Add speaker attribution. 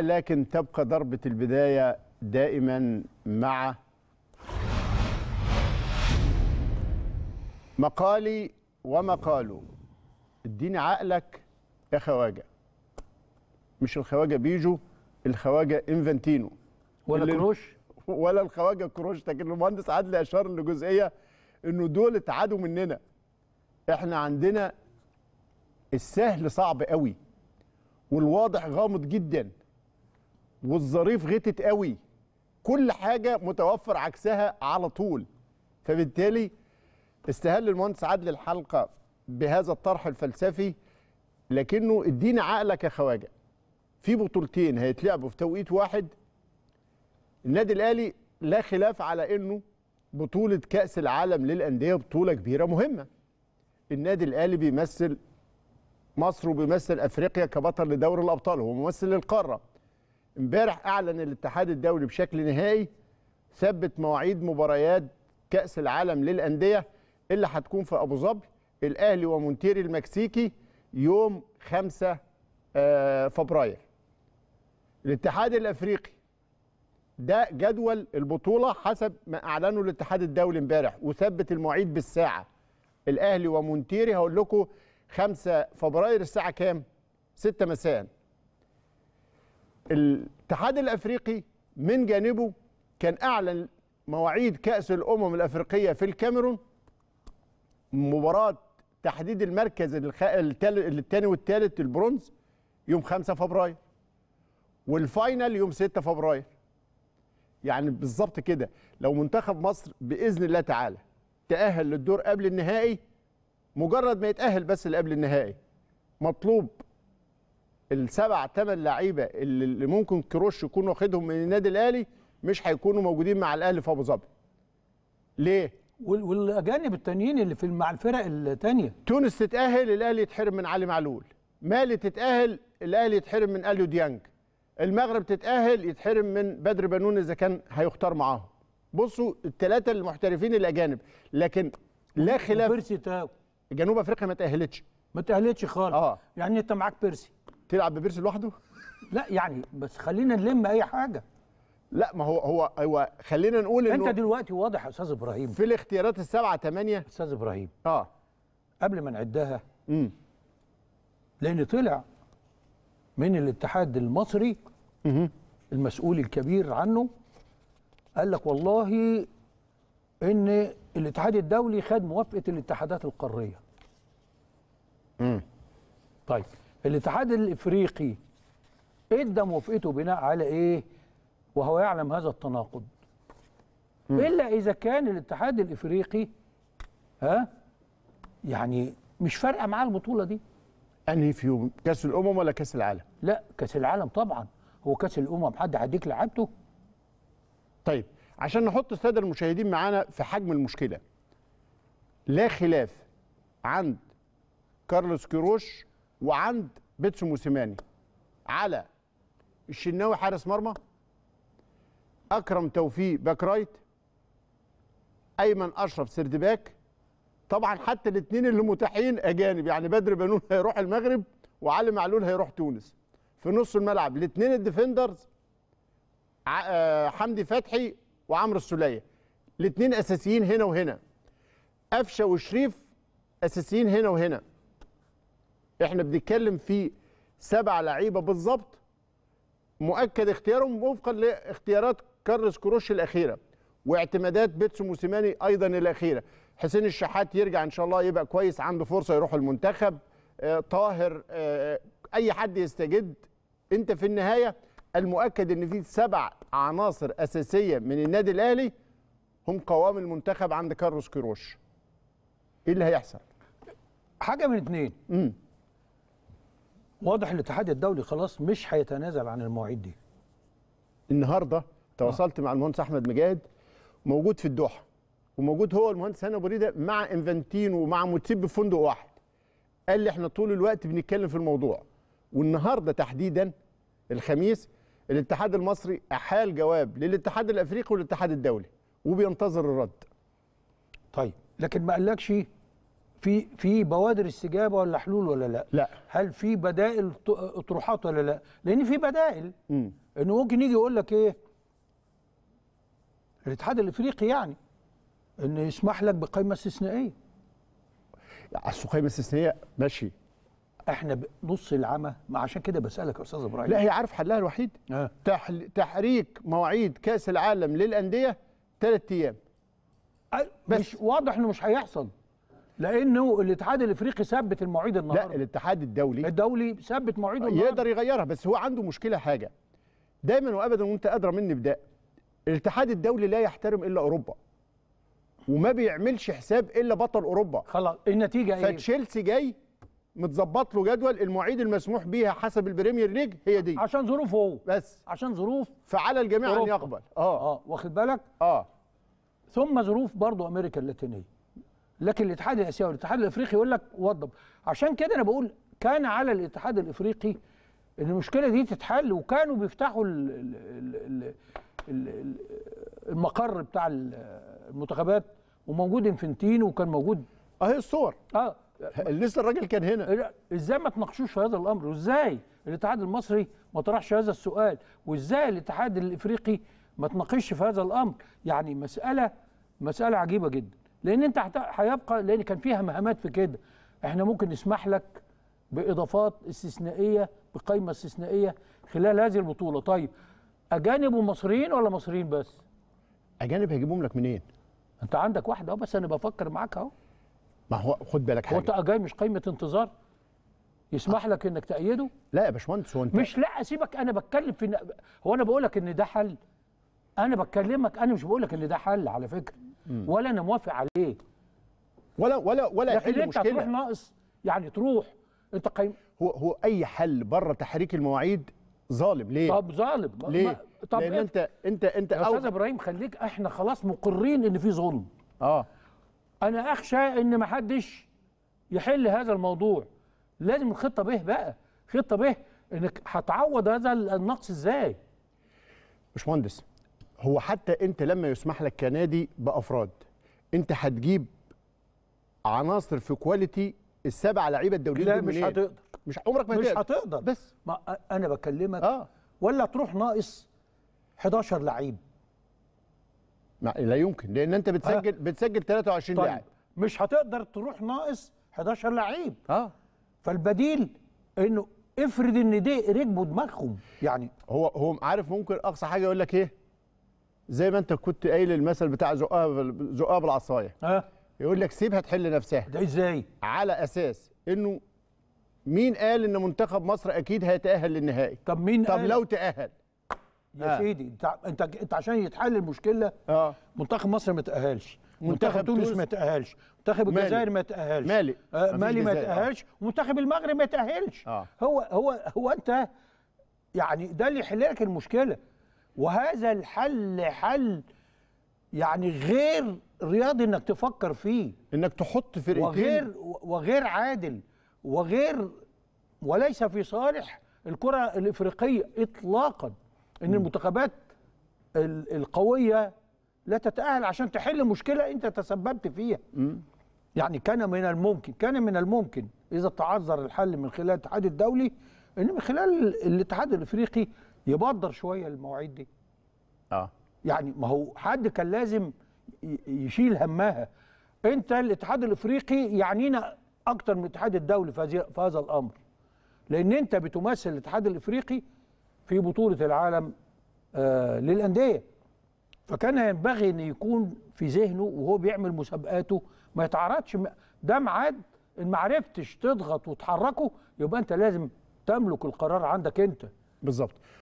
Speaker 1: لكن تبقى ضربة البداية دائما مع مقالي ومقاله اديني عقلك يا خواجة مش الخواجة بيجو الخواجة انفنتينو
Speaker 2: ولا كروش
Speaker 1: ولا الخواجة كروش لكن المهندس عدلي أشار لجزئية انه دول اتعادوا مننا احنا عندنا السهل صعب قوي والواضح غامض جداً والظريف غتت قوي كل حاجه متوفر عكسها على طول فبالتالي استهل المهندس عادل الحلقه بهذا الطرح الفلسفي لكنه ادينا عقلك يا خواجه في بطولتين هيتلعبوا في توقيت واحد النادي الاهلي لا خلاف على انه بطوله كاس العالم للانديه بطوله كبيره مهمه النادي الاهلي بيمثل مصر وبيمثل افريقيا كبطل لدوري الابطال هو ممثل للقاره امبارح اعلن الاتحاد الدولي بشكل نهائي ثبت مواعيد مباريات كاس العالم للانديه اللي هتكون في ابو ظبي الاهلي ومونتيري المكسيكي يوم 5 آه، فبراير الاتحاد الافريقي ده جدول البطوله حسب ما اعلنه الاتحاد الدولي امبارح وثبت المواعيد بالساعه الاهلي ومونتيري هقول لكم 5 فبراير الساعه كام 6 مساء الاتحاد الافريقي من جانبه كان اعلن مواعيد كاس الامم الافريقيه في الكاميرون مباراه تحديد المركز الثاني والثالث البرونز يوم 5 فبراير والفاينل يوم 6 فبراير يعني بالظبط كده لو منتخب مصر باذن الله تعالى تاهل للدور قبل النهائي مجرد ما يتاهل بس اللي قبل النهائي مطلوب السبع ثمان لعيبه اللي ممكن كروش يكون واخدهم من النادي الاهلي مش هيكونوا موجودين مع الاهلي في ابو ظبي.
Speaker 2: ليه؟ والاجانب التانيين اللي في مع الفرق الثانيه تونس تتاهل
Speaker 1: الاهلي يتحرم من علي معلول، مالي تتاهل الاهلي يتحرم من اليو ديانج، المغرب تتاهل يتحرم من بدر بنون اذا كان هيختار معاهم. بصوا الثلاثه المحترفين الاجانب لكن لا خلاف بيرسي تاو جنوب افريقيا ما تاهلتش
Speaker 2: ما تاهلتش خالص آه. يعني انت معاك بيرسي تلعب ببيرس لوحده لا يعني بس خلينا نلم اي حاجه لا ما هو هو هو خلينا نقول انه انت دلوقتي واضح يا استاذ ابراهيم في الاختيارات السبعه ثمانيه استاذ ابراهيم اه قبل ما نعدها امم لان طلع من الاتحاد المصري مم. المسؤول الكبير عنه قال لك والله ان الاتحاد الدولي خد موافقه الاتحادات القاريه امم طيب الاتحاد الافريقي ادى موافقته بناء على ايه وهو يعلم هذا التناقض م. الا اذا كان الاتحاد الافريقي ها يعني مش فارقه معاه البطوله دي انهي فيهم كاس الامم ولا كاس العالم لا كاس العالم طبعا هو
Speaker 1: كاس الامم حد هديك لعبته طيب عشان نحط الساده المشاهدين معانا في حجم المشكله لا خلاف عند كارلوس كيروش وعند بيتسو موسيماني على الشناوي حارس مرمى اكرم توفيق باك رايت ايمن اشرف سرد باك طبعا حتى الاثنين اللي متاحين اجانب يعني بدر بنون هيروح المغرب وعلي معلول هيروح تونس في نص الملعب الاثنين الديفندرز آه، حمدي فتحي وعمرو السوليه الاثنين اساسيين هنا وهنا قفشه وشريف اساسيين هنا وهنا احنا بنتكلم في سبع لعيبه بالظبط مؤكد اختيارهم وفقا لاختيارات كارلوس كروش الاخيره واعتمادات بيتسو موسيماني ايضا الاخيره حسين الشحات يرجع ان شاء الله يبقى كويس عنده فرصه يروح المنتخب آه طاهر آه اي حد يستجد انت في النهايه المؤكد ان في سبع عناصر اساسيه من النادي الاهلي هم قوام
Speaker 2: المنتخب عند كارلوس كيروش ايه اللي هيحصل حاجه من اتنين امم واضح الاتحاد الدولي خلاص مش هيتنازل عن المواعيد دي
Speaker 1: النهارده آه. تواصلت آه. مع المهندس احمد مجاهد موجود في الدوحه وموجود هو المهندس هنا ابو مع انفانتين ومع متسيب في فندق واحد قال لي احنا طول الوقت بنتكلم في الموضوع والنهارده تحديدا الخميس الاتحاد المصري احال جواب للاتحاد الافريقي والاتحاد الدولي وبينتظر الرد
Speaker 2: طيب لكن ما قالكش في في بوادر استجابه ولا حلول ولا لا؟ لا هل في بدائل اطروحات ولا لا؟ لان في بدائل م. انه ممكن يجي يقول لك ايه؟ الاتحاد الافريقي يعني انه يسمح لك بقائمه استثنائيه اصل قائمه استثنائيه ماشي احنا نص العمى ما عشان كده بسالك يا استاذ ابراهيم لا هي عارف حلها الوحيد
Speaker 1: أه. تحريك مواعيد كاس العالم للانديه ثلاث ايام
Speaker 2: أه بس مش واضح انه مش هيحصل لانه الاتحاد الافريقي ثبت المواعيد النهارده لا الاتحاد الدولي الدولي ثبت مواعيده النهارده يقدر يغيرها بس هو عنده مشكله حاجه
Speaker 1: دايما وابدا وانت ادرى مني بدا الاتحاد الدولي لا يحترم الا اوروبا وما بيعملش حساب الا بطل اوروبا خلاص النتيجه ايه فتشيلسي جاي متظبط له جدول المواعيد المسموح بيها حسب البريمير ليج هي دي عشان ظروفه هو بس
Speaker 2: عشان ظروف فعلى الجميع أوروبا. ان يقبل اه اه واخد بالك اه ثم ظروف برضه امريكا اللاتينيه لكن الاتحاد الاسيوي والاتحاد الافريقي يقول لك وضب عشان كده انا بقول كان على الاتحاد الافريقي ان المشكله دي تتحل وكانوا بيفتحوا المقر بتاع المنتخبات وموجود انفنتينو وكان موجود اهي آه، الصور اه لسه الراجل كان هنا ازاي ما تناقشوش في هذا الامر وازاي الاتحاد المصري ما طرحش هذا السؤال وازاي الاتحاد الافريقي ما تناقشش في هذا الامر يعني مساله مساله عجيبه جدا لان انت هيبقى لان كان فيها مهامات في كده احنا ممكن نسمح لك باضافات استثنائيه بقائمه استثنائيه خلال هذه البطوله طيب اجانب ومصريين ولا مصريين بس اجانب هيجيبهم لك منين انت عندك واحده اهو بس انا بفكر معاك اهو ما هو خد بالك حاجه هو انت جاي مش قائمه انتظار يسمح آه. لك انك تأيده؟ لا يا باشمهندس هو انت مش لا سيبك انا بتكلم في هو انا بقول لك ان ده حل انا بكلمك انا مش بقول لك ان ده حل على فكره ولا انا موافق عليه ولا ولا ولا لكن انت مشكلة. تروح ناقص يعني تروح
Speaker 1: انت قيم هو هو اي حل بره تحريك المواعيد ظالم ليه طب
Speaker 2: ظالم ليه طب لان إيه؟ انت انت انت يا استاذ ابراهيم خليك احنا خلاص مقرين ان في ظلم اه انا اخشى ان ما حدش يحل هذا الموضوع لازم الخطه به بقى خطه به انك هتعوض هذا النقص ازاي
Speaker 1: باشمهندس هو حتى انت لما يسمح لك كنادي بافراد انت هتجيب عناصر في كواليتي السبع لعيبه الدوليين لا مش هتقدر
Speaker 2: مش عمرك ما مش هتقدر بس ما انا بكلمك آه. ولا تروح ناقص 11 لعيب
Speaker 1: لا يمكن لان انت بتسجل
Speaker 2: آه. بتسجل 23 طيب. لاعب مش هتقدر تروح ناقص 11 لعيب اه فالبديل انه افرض ان دي ركبوا دماغهم يعني هو هو
Speaker 1: عارف ممكن اقصى حاجه يقول لك ايه زي ما انت كنت قايل المثل بتاع زقها زقها بالعصايه اه يقول لك سيبها تحل نفسها ده ازاي على اساس انه مين قال ان منتخب مصر اكيد هيتاهل للنهائي طب مين طب قال؟ لو تاهل
Speaker 2: يا آه. سيدي انت انت انت عشان يتحل المشكله اه منتخب مصر ما تاهلش منتخب تونس ما تاهلش منتخب الجزائر ما تاهلش مالي آه مالي ما آه. تاهلش ومنتخب المغرب ما تاهلش آه. هو هو هو انت يعني ده اللي يحل لك المشكله وهذا الحل حل يعني غير رياضي انك تفكر فيه انك تحط فرقتين وغير وغير عادل وغير وليس في صالح الكره الافريقيه اطلاقا ان المنتخبات القويه لا تتاهل عشان تحل مشكله انت تسببت فيها يعني كان من الممكن كان من الممكن اذا تعذر الحل من خلال الاتحاد الدولي ان من خلال الاتحاد الافريقي يبدر شويه المواعيد دي اه يعني ما هو حد كان لازم يشيل همها انت الاتحاد الافريقي يعنينا اكتر من الاتحاد الدولي في هذا الامر لان انت بتمثل الاتحاد الافريقي في بطوله العالم آه للانديه فكان ينبغي ان يكون في ذهنه وهو بيعمل مسابقاته ما يتعرضش ده معاد ان ما عرفتش تضغط وتحركه يبقى انت لازم تملك القرار عندك انت بالظبط